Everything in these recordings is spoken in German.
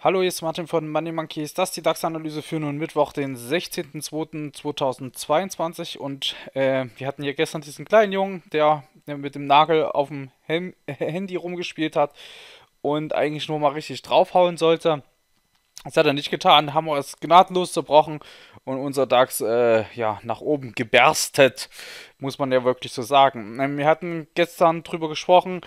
Hallo, hier ist Martin von Money Monkeys. Das ist die DAX-Analyse für nun Mittwoch, den 16.02.2022. Und äh, wir hatten hier gestern diesen kleinen Jungen, der, mit dem Nagel auf dem Hem Handy rumgespielt hat und eigentlich nur mal richtig draufhauen sollte. Das hat er nicht getan. haben wir es gnadenlos zerbrochen und unser DAX äh, ja, nach oben geberstet, muss man ja wirklich so sagen. Ähm, wir hatten gestern drüber gesprochen,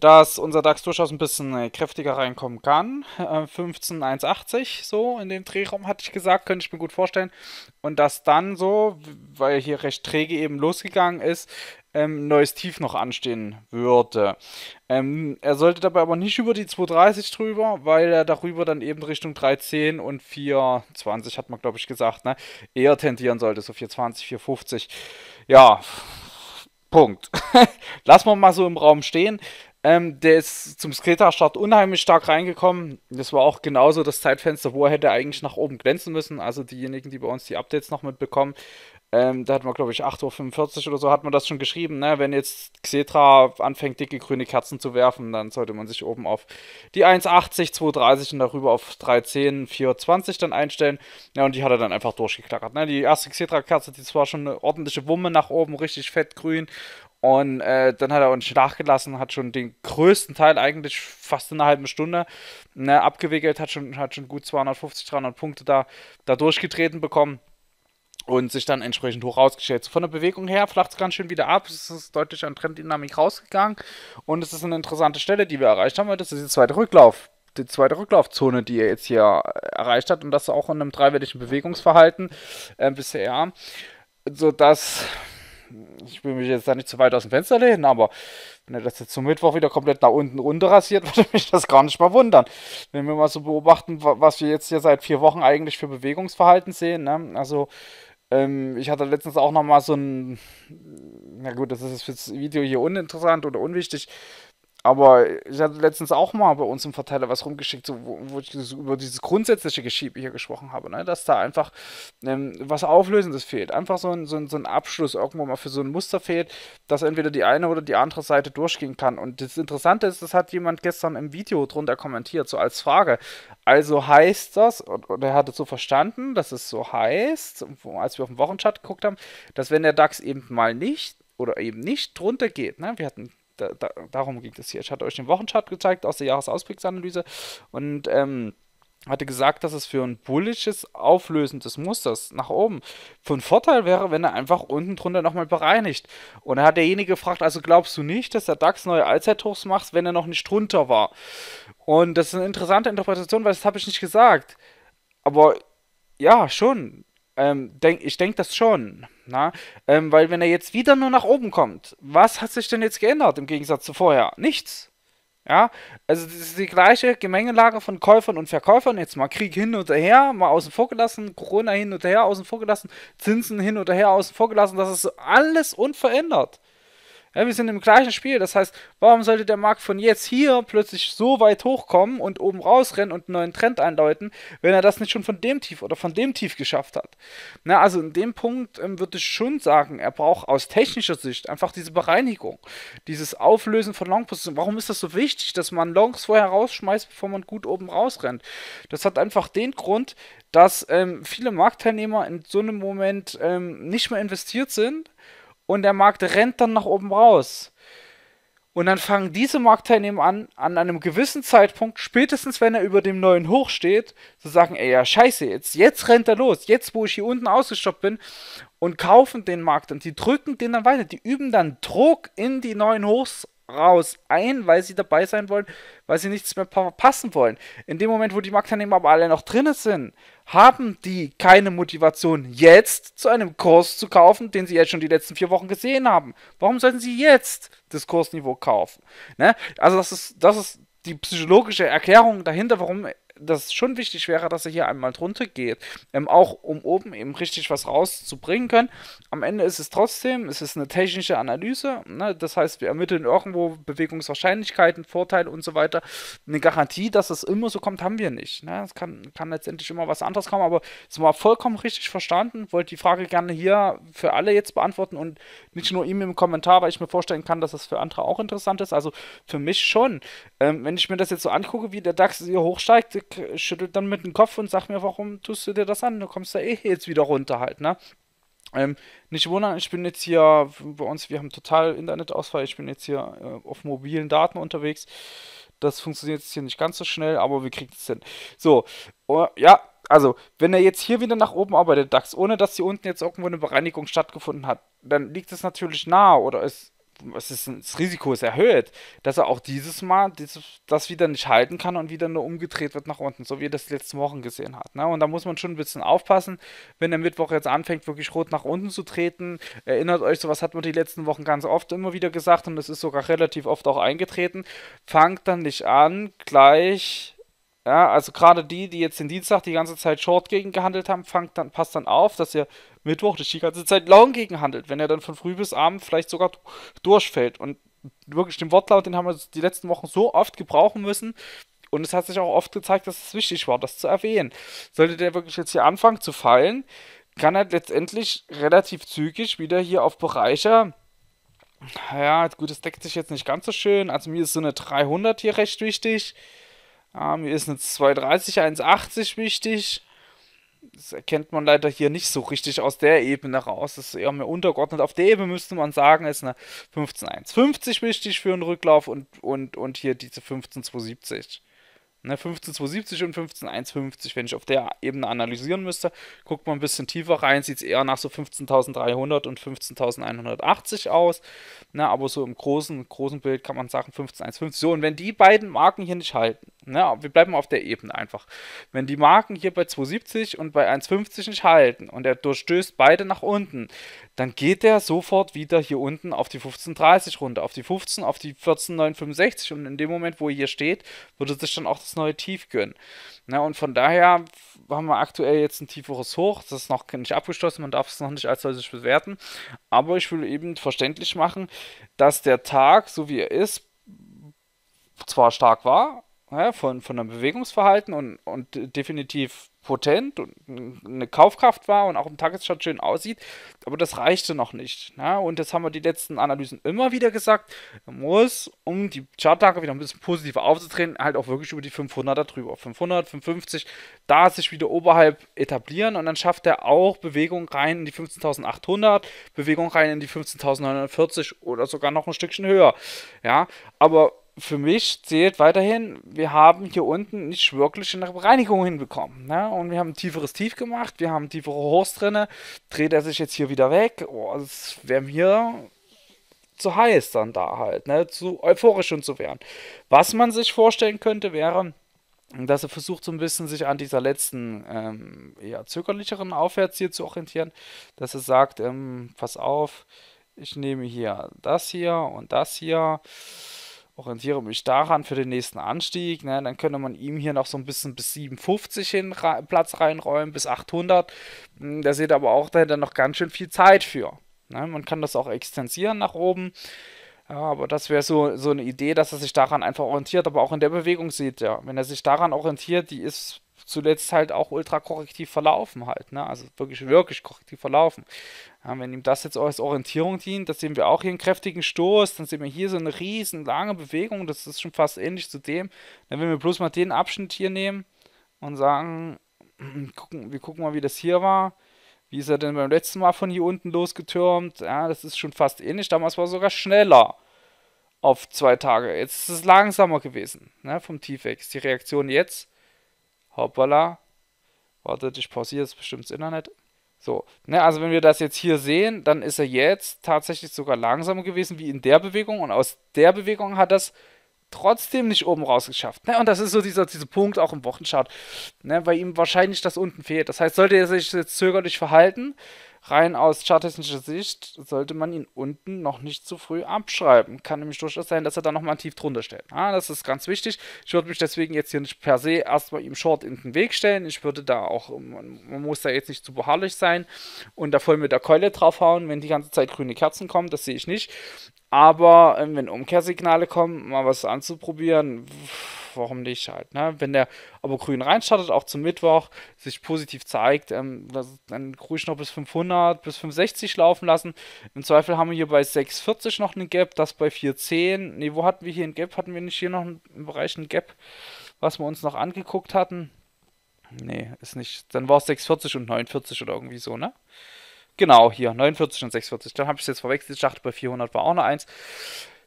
dass unser DAX durchaus ein bisschen äh, kräftiger reinkommen kann. Äh, 15,180 so in dem Drehraum hatte ich gesagt, könnte ich mir gut vorstellen. Und dass dann so, weil hier recht träge eben losgegangen ist, ähm, neues Tief noch anstehen würde. Ähm, er sollte dabei aber nicht über die 230 drüber, weil er darüber dann eben Richtung 310 und 420 hat man glaube ich gesagt, ne? eher tendieren sollte, so 420, 450. Ja, Punkt. Lassen wir mal so im Raum stehen. Ähm, der ist zum Sketa-Start unheimlich stark reingekommen. Das war auch genauso das Zeitfenster, wo er hätte eigentlich nach oben glänzen müssen. Also diejenigen, die bei uns die Updates noch mitbekommen, ähm, da hat man, glaube ich, 8.45 Uhr oder so hat man das schon geschrieben. Ne? Wenn jetzt Xetra anfängt, dicke grüne Kerzen zu werfen, dann sollte man sich oben auf die 1.80, 2.30 und darüber auf 3.10, 4.20 dann einstellen. Ja, und die hat er dann einfach durchgeklackert. Ne? Die erste Xetra-Kerze, die zwar schon eine ordentliche Wumme nach oben, richtig fett grün. Und äh, dann hat er uns nachgelassen, hat schon den größten Teil eigentlich fast in einer halben Stunde ne, abgewickelt, hat schon, hat schon gut 250, 300 Punkte da, da durchgetreten bekommen und sich dann entsprechend hoch rausgestellt. Von der Bewegung her flacht es ganz schön wieder ab, es ist deutlich an Trenddynamik rausgegangen und es ist eine interessante Stelle, die wir erreicht haben, weil das ist der zweite Rücklauf die zweite Rücklaufzone, die er jetzt hier äh, erreicht hat und das auch in einem dreiweltigen Bewegungsverhalten äh, bisher, sodass ich will mich jetzt da nicht zu weit aus dem Fenster lehnen, aber wenn er das jetzt zum Mittwoch wieder komplett nach unten runter rasiert, würde mich das gar nicht mal wundern. Wenn wir mal so beobachten, was wir jetzt hier seit vier Wochen eigentlich für Bewegungsverhalten sehen, ne? also ähm, ich hatte letztens auch nochmal so ein, na gut, das ist für das Video hier uninteressant oder unwichtig, aber ich hatte letztens auch mal bei uns im Verteiler was rumgeschickt, so, wo, wo, ich über dieses grundsätzliche Geschiebe hier gesprochen habe, ne? dass da einfach ähm, was Auflösendes fehlt. Einfach so ein, so, ein, so ein Abschluss irgendwo mal für so ein Muster fehlt, dass entweder die eine oder die andere Seite durchgehen kann. Und das Interessante ist, das hat jemand gestern im Video drunter kommentiert, so als Frage. Also heißt das, und, und er hatte so verstanden, dass es so heißt, als wir auf den Wochenchart geguckt haben, dass wenn der DAX eben mal nicht oder eben nicht drunter geht. Ne? Wir hatten da, darum ging es hier. Ich hatte euch den Wochenchart gezeigt aus der Jahresausblicksanalyse und ähm, hatte gesagt, dass es für ein bullisches Auflösen des Musters nach oben von Vorteil wäre, wenn er einfach unten drunter nochmal bereinigt. Und da hat derjenige gefragt, also glaubst du nicht, dass der DAX neue Allzeithochs macht, wenn er noch nicht drunter war? Und das ist eine interessante Interpretation, weil das habe ich nicht gesagt. Aber ja, schon. Ähm, denk, ich denke das schon. Na? Ähm, weil wenn er jetzt wieder nur nach oben kommt, was hat sich denn jetzt geändert im Gegensatz zu vorher? Nichts. Ja, also das ist die gleiche Gemengelage von Käufern und Verkäufern. Jetzt mal Krieg hin und her, mal außen vor gelassen, Corona hin und her, außen vor gelassen, Zinsen hin und her, außen vor gelassen. Das ist alles unverändert. Ja, wir sind im gleichen Spiel. Das heißt, warum sollte der Markt von jetzt hier plötzlich so weit hochkommen und oben rausrennen und einen neuen Trend einläuten, wenn er das nicht schon von dem Tief oder von dem Tief geschafft hat? Na, also in dem Punkt ähm, würde ich schon sagen, er braucht aus technischer Sicht einfach diese Bereinigung, dieses Auflösen von Longpositionen. Warum ist das so wichtig, dass man Longs vorher rausschmeißt, bevor man gut oben rausrennt? Das hat einfach den Grund, dass ähm, viele Marktteilnehmer in so einem Moment ähm, nicht mehr investiert sind und der Markt rennt dann nach oben raus. Und dann fangen diese Marktteilnehmer an, an einem gewissen Zeitpunkt, spätestens wenn er über dem neuen Hoch steht, zu sagen, ey, ja, scheiße, jetzt, jetzt rennt er los, jetzt, wo ich hier unten ausgestoppt bin, und kaufen den Markt und die drücken den dann weiter, die üben dann Druck in die neuen Hochs raus ein, weil sie dabei sein wollen, weil sie nichts mehr verpassen wollen. In dem Moment, wo die Marktteilnehmer aber alle noch drinnen sind, haben die keine Motivation, jetzt zu einem Kurs zu kaufen, den sie jetzt schon die letzten vier Wochen gesehen haben. Warum sollten sie jetzt das Kursniveau kaufen? Ne? Also das ist, das ist die psychologische Erklärung dahinter, warum das schon wichtig wäre, dass er hier einmal drunter geht. Ähm, auch um oben eben richtig was rauszubringen können. Am Ende ist es trotzdem, es ist eine technische Analyse. Ne? Das heißt, wir ermitteln irgendwo Bewegungswahrscheinlichkeiten, Vorteile und so weiter. Eine Garantie, dass es immer so kommt, haben wir nicht. Ne? Es kann, kann letztendlich immer was anderes kommen, aber es war vollkommen richtig verstanden. Wollte die Frage gerne hier für alle jetzt beantworten und nicht nur ihm im Kommentar, weil ich mir vorstellen kann, dass das für andere auch interessant ist. Also für mich schon. Ähm, wenn ich mir das jetzt so angucke, wie der DAX hier hochsteigt, Rick schüttelt dann mit dem Kopf und sagt mir, warum tust du dir das an? Du kommst da eh jetzt wieder runter halt, ne? Ähm, nicht wundern, ich bin jetzt hier bei uns, wir haben total Internetausfall, ich bin jetzt hier äh, auf mobilen Daten unterwegs. Das funktioniert jetzt hier nicht ganz so schnell, aber wir kriegen es hin. So, uh, ja, also, wenn er jetzt hier wieder nach oben arbeitet, DAX, ohne dass hier unten jetzt irgendwo eine Bereinigung stattgefunden hat, dann liegt es natürlich nahe oder es es ist, das Risiko ist erhöht, dass er auch dieses Mal dieses, das wieder nicht halten kann und wieder nur umgedreht wird nach unten, so wie er das die letzten Wochen gesehen hat. Ne? Und da muss man schon ein bisschen aufpassen, wenn der Mittwoch jetzt anfängt, wirklich rot nach unten zu treten. Erinnert euch, sowas hat man die letzten Wochen ganz oft immer wieder gesagt und es ist sogar relativ oft auch eingetreten. Fangt dann nicht an, gleich ja, also gerade die, die jetzt den Dienstag die ganze Zeit Short gegen gehandelt haben, fangt dann, passt dann auf, dass ihr Mittwoch nicht die ganze Zeit Long gegen handelt, wenn er dann von früh bis abend vielleicht sogar durchfällt. Und wirklich den Wortlaut, den haben wir die letzten Wochen so oft gebrauchen müssen. Und es hat sich auch oft gezeigt, dass es wichtig war, das zu erwähnen. Sollte der wirklich jetzt hier anfangen zu fallen, kann er letztendlich relativ zügig wieder hier auf Bereiche Naja, gut, das deckt sich jetzt nicht ganz so schön. Also mir ist so eine 300 hier recht wichtig. Ja, mir ist eine 230, 180 wichtig. Das erkennt man leider hier nicht so richtig aus der Ebene raus. Das ist eher mehr untergeordnet. Auf der Ebene müsste man sagen, ist eine 15,150 wichtig für einen Rücklauf und, und, und hier diese 15,270. Ne, 15,270 und 15,150, wenn ich auf der Ebene analysieren müsste. Guckt man ein bisschen tiefer rein, sieht es eher nach so 15.300 und 15.180 aus. Ne, aber so im großen, großen Bild kann man sagen 15,150. So, und wenn die beiden Marken hier nicht halten, ne, wir bleiben auf der Ebene einfach. Wenn die Marken hier bei 2,70 und bei 1,50 nicht halten und er durchstößt beide nach unten, dann geht er sofort wieder hier unten auf die 15,30 runter, auf die 15, auf die 14,965 und in dem Moment, wo er hier steht, würde sich dann auch das neue Tief gönnen. Na, ne, und von daher haben wir aktuell jetzt ein tieferes Hoch. Das ist noch nicht abgeschlossen, man darf es noch nicht als solches bewerten. Aber ich will eben verständlich machen, dass der Tag, so wie er ist, zwar stark war, ja, ne, von, von einem Bewegungsverhalten und, und definitiv potent und eine Kaufkraft war und auch im Tageschart schön aussieht, aber das reichte noch nicht. Ne? Und das haben wir die letzten Analysen immer wieder gesagt, man muss, um die Chartlage wieder ein bisschen positiver aufzutreten, halt auch wirklich über die 500er drüber, 500, 550, da sich wieder oberhalb etablieren und dann schafft er auch Bewegung rein in die 15.800, Bewegung rein in die 15.940 oder sogar noch ein Stückchen höher. Ja, aber für mich zählt weiterhin, wir haben hier unten nicht wirklich eine Reinigung hinbekommen. Ne? Und wir haben ein tieferes Tief gemacht, wir haben tiefere Horst drin. Dreht er sich jetzt hier wieder weg? Oh, das wäre mir zu heiß dann da halt, ne? zu euphorisch und zu werden. Was man sich vorstellen könnte, wäre, dass er versucht, so ein bisschen sich an dieser letzten, ähm, eher zögerlicheren Aufwärts hier zu orientieren, dass er sagt: ähm, Pass auf, ich nehme hier das hier und das hier orientiere mich daran für den nächsten Anstieg. Ne? Dann könnte man ihm hier noch so ein bisschen bis 750 hin ra Platz reinräumen, bis 800. Da seht aber auch, dahinter noch ganz schön viel Zeit für. Ne? Man kann das auch extensieren nach oben. Ja, aber das wäre so, so eine Idee, dass er sich daran einfach orientiert, aber auch in der Bewegung sieht, ja. Wenn er sich daran orientiert, die ist zuletzt halt auch ultra korrektiv verlaufen halt, ne? Also wirklich, wirklich korrektiv verlaufen. Ja, wenn ihm das jetzt auch als Orientierung dient, das sehen wir auch hier einen kräftigen Stoß, dann sehen wir hier so eine riesen lange Bewegung, das ist schon fast ähnlich zu dem. Dann wenn wir bloß mal den Abschnitt hier nehmen und sagen, gucken, wir gucken mal, wie das hier war. Wie ist er denn beim letzten Mal von hier unten losgetürmt? Ja, das ist schon fast ähnlich. Damals war er sogar schneller auf zwei Tage. Jetzt ist es langsamer gewesen, ne, vom Ist Die Reaktion jetzt hoppala, wartet, ich pausiere jetzt bestimmt das Internet. So, ne, also wenn wir das jetzt hier sehen, dann ist er jetzt tatsächlich sogar langsamer gewesen wie in der Bewegung und aus der Bewegung hat das trotzdem nicht oben rausgeschafft. Ne? Und das ist so dieser, dieser Punkt auch im Wochenchart, ne? weil ihm wahrscheinlich das unten fehlt. Das heißt, sollte er sich jetzt zögerlich verhalten, Rein aus charttechnischer Sicht sollte man ihn unten noch nicht zu früh abschreiben. Kann nämlich durchaus sein, dass er da nochmal tief drunter steht. Ah, das ist ganz wichtig. Ich würde mich deswegen jetzt hier nicht per se erstmal ihm Short in den Weg stellen. Ich würde da auch, man muss da jetzt nicht zu beharrlich sein und da voll mit der Keule draufhauen, wenn die ganze Zeit grüne Kerzen kommen. Das sehe ich nicht. Aber ähm, wenn Umkehrsignale kommen, mal was anzuprobieren. Pff, warum nicht halt. Ne? Wenn der aber grün reinstartet, auch zum Mittwoch, sich positiv zeigt, ähm, dann ruhig noch bis 500, bis 560 laufen lassen. Im Zweifel haben wir hier bei 640 noch einen Gap, das bei 410. Ne, wo hatten wir hier einen Gap? Hatten wir nicht hier noch einen, im Bereich einen Gap, was wir uns noch angeguckt hatten? Ne, ist nicht. Dann war es 640 und 49 oder irgendwie so, ne? Genau, hier, 49 und 46. Dann habe ich es jetzt verwechselt. Ich dachte, bei 400 war auch eine 1.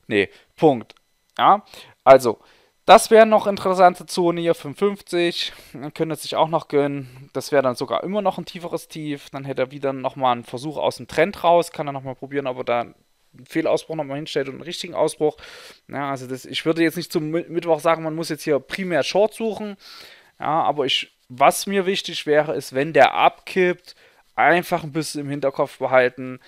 Nee, Punkt. Ja, also, das wäre noch interessante Zone hier, 55. Dann könnte es sich auch noch gönnen. Das wäre dann sogar immer noch ein tieferes Tief. Dann hätte er wieder nochmal einen Versuch aus dem Trend raus. Kann er nochmal probieren, ob er da einen Fehlausbruch nochmal hinstellt und einen richtigen Ausbruch. Ja, also das, ich würde jetzt nicht zum Mittwoch sagen, man muss jetzt hier primär Short suchen. Ja, aber ich, was mir wichtig wäre, ist, wenn der abkippt, einfach ein bisschen im Hinterkopf behalten,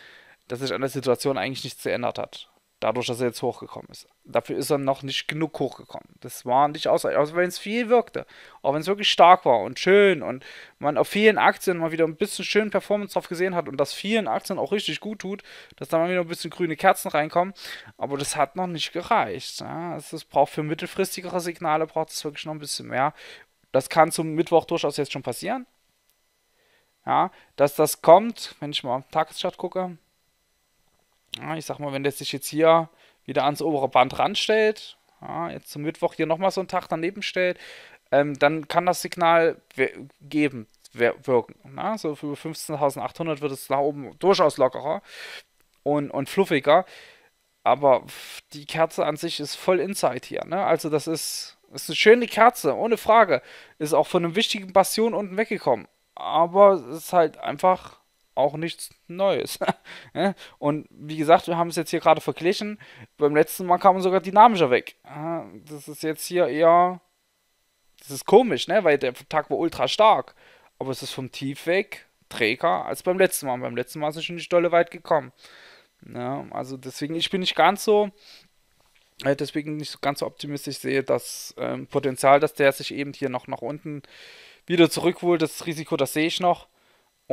dass sich an der Situation eigentlich nichts geändert hat. Dadurch, dass er jetzt hochgekommen ist. Dafür ist er noch nicht genug hochgekommen. Das war nicht ausreichend. Also wenn es viel wirkte, auch wenn es wirklich stark war und schön und man auf vielen Aktien mal wieder ein bisschen schön Performance drauf gesehen hat und das vielen Aktien auch richtig gut tut, dass da mal wieder ein bisschen grüne Kerzen reinkommen. Aber das hat noch nicht gereicht. Ja. Also es braucht für mittelfristigere Signale braucht es wirklich noch ein bisschen mehr. Das kann zum Mittwoch durchaus jetzt schon passieren. Ja, dass das kommt, wenn ich mal auf am Tageschart gucke, ja, ich sag mal, wenn der sich jetzt hier wieder ans obere Band ranstellt, ja, jetzt zum Mittwoch hier nochmal so einen Tag daneben stellt, ähm, dann kann das Signal geben, wirken. Na? Ne? So für 15.800 wird es nach oben durchaus lockerer und, und fluffiger. Aber die Kerze an sich ist voll Inside hier. Ne? Also das ist, ist eine schöne Kerze, ohne Frage. Ist auch von einem wichtigen Bastion unten weggekommen. Aber es ist halt einfach auch nichts Neues. und wie gesagt, wir haben es jetzt hier gerade verglichen. Beim letzten Mal kamen sogar dynamischer weg. Das ist jetzt hier eher. Das ist komisch, ne? Weil der Tag war ultra stark. Aber es ist vom Tief weg träger als beim letzten Mal. Und beim letzten Mal ist es schon die Stolle weit gekommen. Ja, also deswegen, ich bin nicht ganz so. Äh, deswegen nicht ganz so optimistisch sehe das ähm, Potenzial, dass der sich eben hier noch nach unten wieder zurückholt. Das Risiko, das sehe ich noch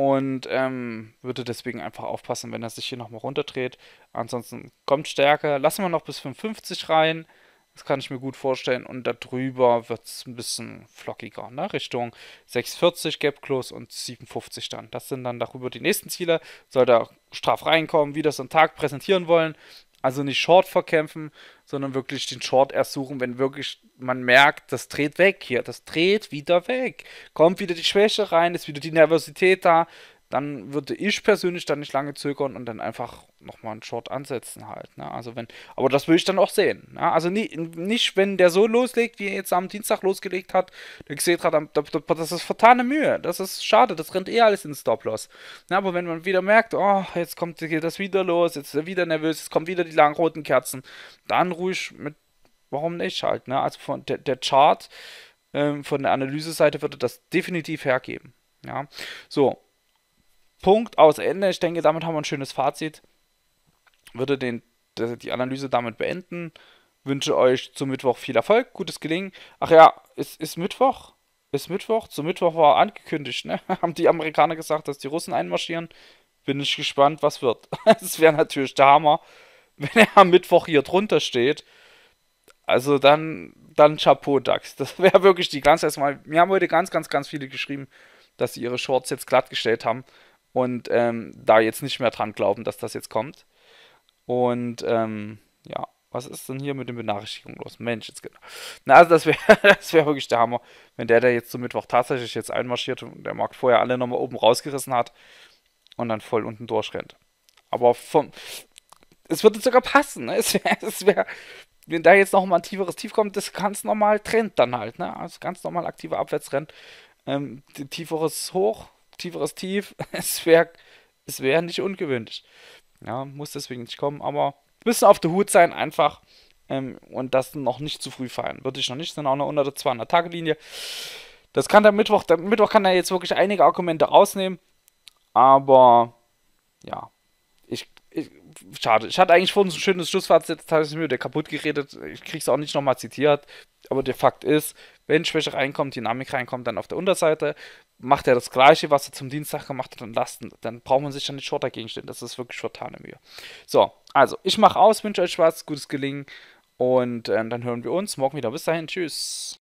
und ähm, würde deswegen einfach aufpassen, wenn er sich hier nochmal runterdreht. Ansonsten kommt Stärke. Lassen wir noch bis 55 rein. Das kann ich mir gut vorstellen. Und darüber wird es ein bisschen flockiger. Ne? Richtung 640 Gap Close und 750 dann. Das sind dann darüber die nächsten Ziele. Soll da straff reinkommen, wie das am Tag präsentieren wollen. Also nicht Short verkämpfen, sondern wirklich den Short erst suchen, wenn wirklich man merkt, das dreht weg hier, das dreht wieder weg. Kommt wieder die Schwäche rein, ist wieder die Nervosität da, dann würde ich persönlich dann nicht lange zögern und dann einfach nochmal einen Short ansetzen halt. Ne? Also wenn, aber das würde ich dann auch sehen. Ne? Also nie, nicht, wenn der so loslegt, wie er jetzt am Dienstag losgelegt hat, der gesehen hat, das ist vertane Mühe. Das ist schade, das rennt eh alles in Stop-Loss. Ne? Aber wenn man wieder merkt, oh, jetzt kommt geht das wieder los, jetzt ist er wieder nervös, jetzt kommen wieder die langen roten Kerzen, dann ruhig mit, warum nicht halt. Ne? Also von der, der Chart ähm, von der Analyseseite würde das definitiv hergeben. Ja, so, Punkt aus Ende. Ich denke, damit haben wir ein schönes Fazit. Würde den, die Analyse damit beenden. Wünsche euch zum Mittwoch viel Erfolg, gutes Gelingen. Ach ja, es ist, ist Mittwoch. Ist Mittwoch. Zum Mittwoch war angekündigt, ne? Haben die Amerikaner gesagt, dass die Russen einmarschieren. Bin ich gespannt, was wird. Es wäre natürlich der Hammer, wenn er am Mittwoch hier drunter steht. Also dann, dann Chapeau, DAX. Das wäre wirklich die ganze erstmal. Mir haben heute ganz, ganz, ganz viele geschrieben, dass sie ihre Shorts jetzt glattgestellt haben und ähm, da jetzt nicht mehr dran glauben, dass das jetzt kommt. Und ähm, ja, was ist denn hier mit den Benachrichtigungen los? Mensch, jetzt genau. Na, also das wäre das wär wirklich der Hammer, wenn der, der jetzt zum Mittwoch tatsächlich jetzt einmarschiert und der Markt vorher alle nochmal oben rausgerissen hat und dann voll unten durchrennt. Aber vom. Es würde sogar passen, ne? Es wäre, wär, wenn da jetzt nochmal ein tieferes Tief kommt, das ganz normal trennt dann halt, ne? Also ganz normal aktiver Abwärtstrend. Ähm, tieferes Hoch, tieferes Tief. Es wäre es wär nicht ungewöhnlich. Ja, muss deswegen nicht kommen, aber müssen auf der Hut sein, einfach. Ähm, und das noch nicht zu früh fallen. Würde ich noch nicht, sind auch noch unter der 200-Tage-Linie. Das kann der Mittwoch, der Mittwoch kann er jetzt wirklich einige Argumente rausnehmen, aber ja, ich, ich schade. Ich hatte eigentlich vorhin so ein schönes Schlussfazit, jetzt habe ich mir wieder kaputt geredet. Ich kriege es auch nicht nochmal zitiert. Aber der Fakt ist, wenn Schwäche reinkommt, Dynamik reinkommt, dann auf der Unterseite macht er das Gleiche, was er zum Dienstag gemacht hat und lassen. Dann braucht man sich dann nicht short dagegen stellen. Das ist wirklich vertane Mühe. So, also, ich mache aus, wünsche euch was, gutes Gelingen und äh, dann hören wir uns morgen wieder. Bis dahin, tschüss.